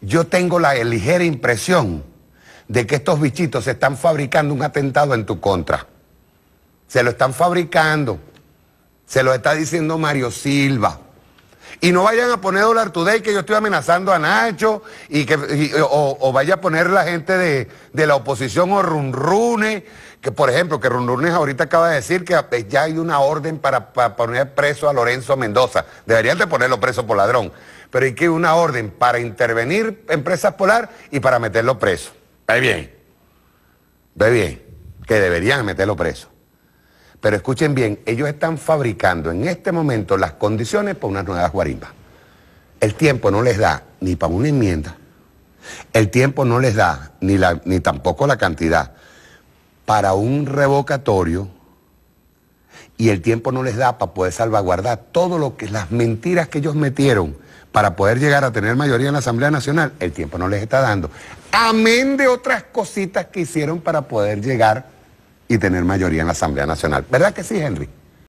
Yo tengo la ligera impresión de que estos bichitos se están fabricando un atentado en tu contra. Se lo están fabricando. Se lo está diciendo Mario Silva. Y no vayan a poner Dólar Today que yo estoy amenazando a Nacho y que o, vaya a poner la gente de, la oposición o Runrune, que por ejemplo, que Runrune ahorita acaba de decir que ya hay una orden para, para poner preso a Lorenzo Mendoza. Deberían de ponerlo preso por ladrón pero hay que una orden para intervenir empresas polar y para meterlo preso. Ve bien, ve bien, que deberían meterlo preso. Pero escuchen bien, ellos están fabricando en este momento las condiciones para unas nueva guarimba. El tiempo no les da ni para una enmienda. El tiempo no les da ni, la, ni tampoco la cantidad para un revocatorio y el tiempo no les da para poder salvaguardar todo lo que las mentiras que ellos metieron para poder llegar a tener mayoría en la Asamblea Nacional, el tiempo no les está dando. Amén de otras cositas que hicieron para poder llegar y tener mayoría en la Asamblea Nacional. ¿Verdad que sí, Henry?